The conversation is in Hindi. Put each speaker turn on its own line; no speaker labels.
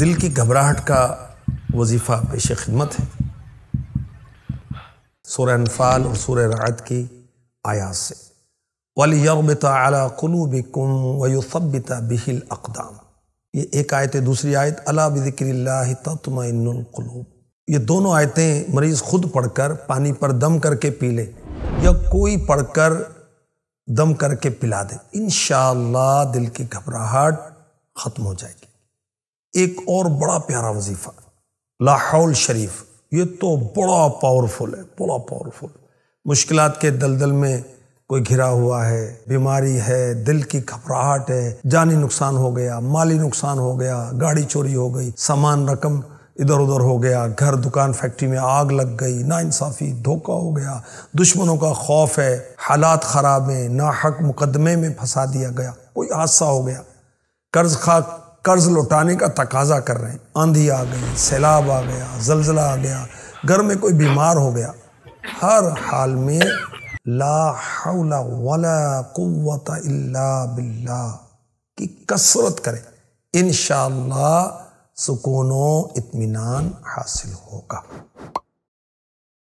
दिल की घबराहट का वजीफ़ा पेश खिदमत है सूर्य अनफाल और सूर्य रात की आयात से वलयबितलूबिकुम वयुसबिता बिहिल अकदाम ये एक आयत दूसरी आयत अला बिक्र ये दोनों आयतें मरीज़ खुद पढ़कर पानी पर दम करके पी ले या कोई पढ़कर दम करके पिला दे इन दिल की घबराहट ख़त्म हो जाएगी एक और बड़ा प्यारा वजीफा लाहौल शरीफ ये तो बड़ा पावरफुल है बड़ा पावरफुल मुश्किल के दलदल में कोई घिरा हुआ है बीमारी है दिल की घबराहट है जानी नुकसान हो गया माली नुकसान हो गया गाड़ी चोरी हो गई सामान रकम इधर उधर हो गया घर दुकान फैक्ट्री में आग लग गई नाइंसाफ़ी धोखा हो गया दुश्मनों का खौफ है हालात ख़राब हैं हक मुकदमे में फंसा दिया गया कोई हादसा हो गया कर्ज खा कर्ज लौटाने का तकाजा कर रहे हैं आंधी आ गई सैलाब आ गया जलजला आ गया घर में कोई बीमार हो गया हर हाल में ला हौला वला इल्ला बिल्ला की कसरत करें इन सुकून इतमान हासिल होगा